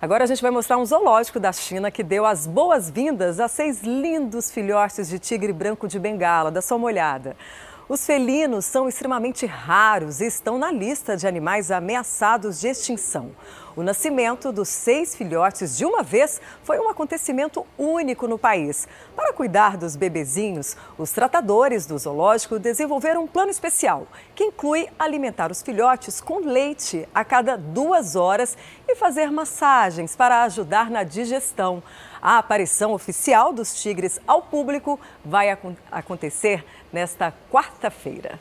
Agora a gente vai mostrar um zoológico da China que deu as boas-vindas a seis lindos filhotes de tigre branco de bengala. Dá só uma olhada. Os felinos são extremamente raros e estão na lista de animais ameaçados de extinção. O nascimento dos seis filhotes de uma vez foi um acontecimento único no país. Para cuidar dos bebezinhos, os tratadores do zoológico desenvolveram um plano especial, que inclui alimentar os filhotes com leite a cada duas horas e fazer massagens para ajudar na digestão. A aparição oficial dos tigres ao público vai ac acontecer nesta quarta-feira.